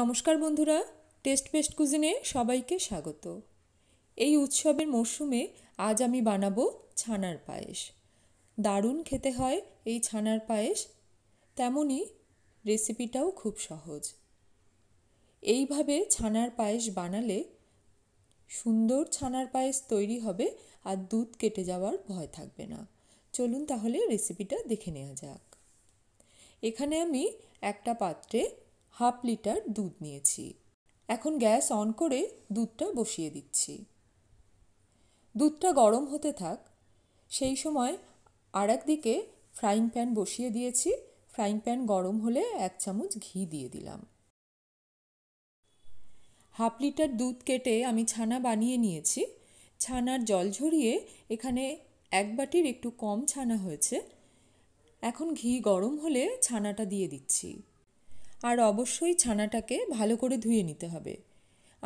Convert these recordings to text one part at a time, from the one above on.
নমস্কার বন্ধুরা test paste কুজিনে সবাইকে স্বাগত এই উৎসবের মরশুমে আজ আমি বানাবো ছানার পায়েস দারুণ খেতে হয় এই ছানার পায়েস তেমনই রেসিপিটাও খুব সহজ এইভাবে ছানার পায়েস বানালে সুন্দর ছানার পায়েস তৈরি হবে আর দুধ কেটে যাওয়ার ভয় থাকবে না চলুন তাহলে রেসিপিটা দেখে নেওয়া যাক এখানে আমি একটা পাত্রে হাফ লিটার দুধ নিয়েছি এখন গ্যাস অন করে দুধটা বসিয়ে দিচ্ছি দুধটা গরম হতে থাক সেই সময় আর দিকে ফ্রাইং প্যান বসিয়ে দিয়েছি ফ্রাইং প্যান গরম হলে এক চামচ ঘি দিয়ে দিলাম হাফ লিটার দুধ কেটে আমি ছানা বানিয়ে নিয়েছি ছানার জল ঝরিয়ে এখানে এক বাটির একটু কম ছানা হয়েছে এখন ঘি গরম হলে ছানাটা দিয়ে দিচ্ছি আর অবশ্যই ছানাটাকে ভালো করে ধুয়ে নিতে হবে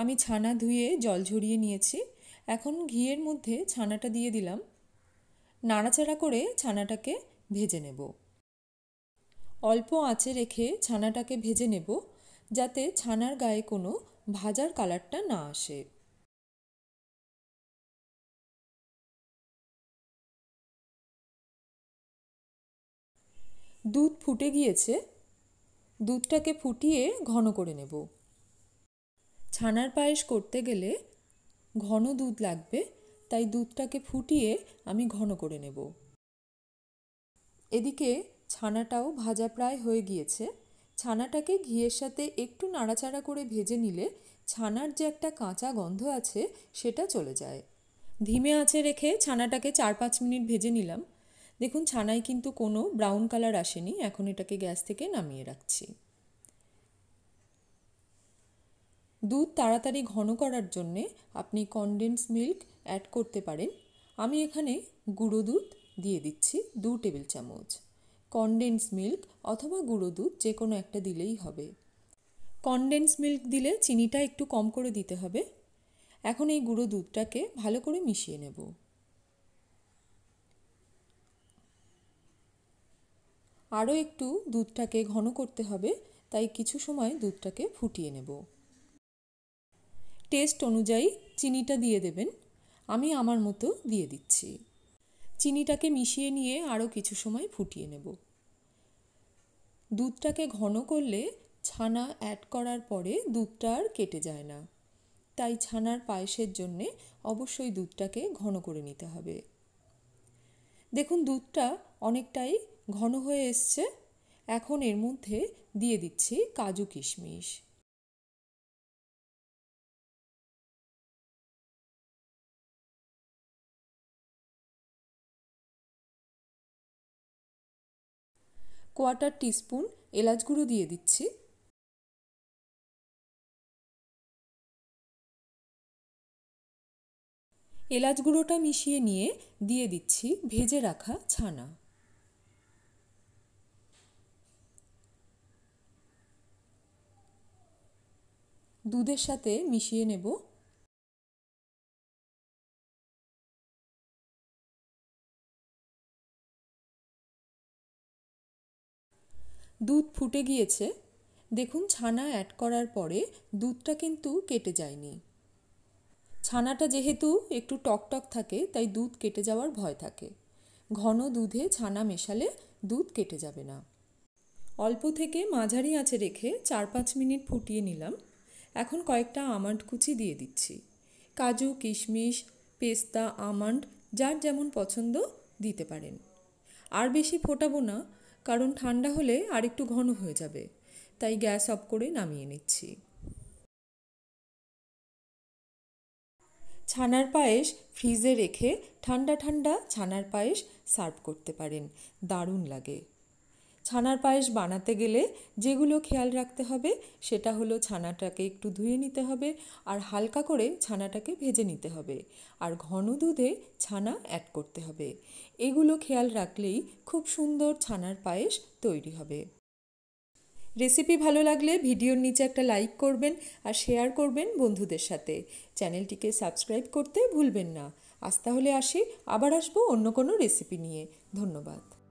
আমি ছানা ধুয়ে জল ঝরিয়ে নিয়েছি এখন ঘিয়ের মধ্যে ছানাটা দিয়ে দিলাম নাড়াচাড়া করে ছানাটাকে ভেজে নেব অল্প আঁচে রেখে ছানাটাকে ভেজে নেব যাতে ছানার গায়ে কোনো ভাজার কালারটা না আসে দুধ ফুটে গিয়েছে দুধটাকে ফুটিয়ে ঘন করে নেব ছানার পায়েস করতে গেলে ঘন দুধ লাগবে তাই দুধটাকে ফুটিয়ে আমি ঘন করে নেব এদিকে ছানাটাও ভাজা প্রায় হয়ে গিয়েছে ছানাটাকে ঘিয়ের সাথে একটু নাড়াচাড়া করে ভেজে নিলে ছানার যে একটা কাঁচা গন্ধ আছে সেটা চলে যায় ধিমে আঁচে রেখে ছানাটাকে চার পাঁচ মিনিট ভেজে নিলাম দেখুন ছানায় কিন্তু কোনো ব্রাউন কালার আসেনি এখন এটাকে গ্যাস থেকে নামিয়ে রাখছি দুধ তাড়াতাড়ি ঘন করার জন্যে আপনি কনডেন্স মিল্ক অ্যাড করতে পারেন আমি এখানে গুঁড়ো দুধ দিয়ে দিচ্ছি দু টেবিল চামচ কনডেন্স মিল্ক অথবা গুঁড়ো দুধ যে কোনো একটা দিলেই হবে কনডেন্স মিল্ক দিলে চিনিটা একটু কম করে দিতে হবে এখন এই গুঁড়ো দুধটাকে ভালো করে মিশিয়ে নেবো আরও একটু দুধটাকে ঘন করতে হবে তাই কিছু সময় দুধটাকে ফুটিয়ে নেব টেস্ট অনুযায়ী চিনিটা দিয়ে দেবেন আমি আমার মতো দিয়ে দিচ্ছি চিনিটাকে মিশিয়ে নিয়ে আরও কিছু সময় ফুটিয়ে নেব দুধটাকে ঘন করলে ছানা অ্যাড করার পরে দুধটা আর কেটে যায় না তাই ছানার পায়েসের জন্যে অবশ্যই দুধটাকে ঘন করে নিতে হবে দেখুন দুধটা অনেকটাই ঘন হয়ে এসছে এখন এর মধ্যে দিয়ে দিচ্ছি কাজু কিশমিশ কোয়াটার টিস্পুন এলাচ গুঁড়ো দিয়ে দিচ্ছি এলাচ গুঁড়োটা মিশিয়ে নিয়ে দিয়ে দিচ্ছি ভেজে রাখা ছানা দুধের সাথে মিশিয়ে নেব দুধ ফুটে গিয়েছে দেখুন ছানা অ্যাড করার পরে দুধটা কিন্তু কেটে যায়নি ছানাটা যেহেতু একটু টকটক থাকে তাই দুধ কেটে যাওয়ার ভয় থাকে ঘন দুধে ছানা মেশালে দুধ কেটে যাবে না অল্প থেকে মাঝারি আঁচে রেখে চার পাঁচ মিনিট ফুটিয়ে নিলাম এখন কয়েকটা আমান্ড কুচি দিয়ে দিচ্ছি কাজু কিশমিশ পেস্তা আমান্ড যার যেমন পছন্দ দিতে পারেন আর বেশি ফোটাবো না কারণ ঠান্ডা হলে আরেকটু ঘন হয়ে যাবে তাই গ্যাস অফ করে নামিয়ে নিচ্ছি ছানার পায়েস ফ্রিজে রেখে ঠান্ডা ঠান্ডা ছানার পায়েস সার্ভ করতে পারেন দারুণ লাগে ছানার পায়েস বানাতে গেলে যেগুলো খেয়াল রাখতে হবে সেটা হলো ছানাটাকে একটু ধুয়ে নিতে হবে আর হালকা করে ছানাটাকে ভেজে নিতে হবে আর ঘন দুধে ছানা অ্যাড করতে হবে এগুলো খেয়াল রাখলেই খুব সুন্দর ছানার পায়েস তৈরি হবে রেসিপি ভালো লাগলে ভিডিওর নিচে একটা লাইক করবেন আর শেয়ার করবেন বন্ধুদের সাথে চ্যানেলটিকে সাবস্ক্রাইব করতে ভুলবেন না আজ তাহলে আসি আবার আসবো অন্য কোনো রেসিপি নিয়ে ধন্যবাদ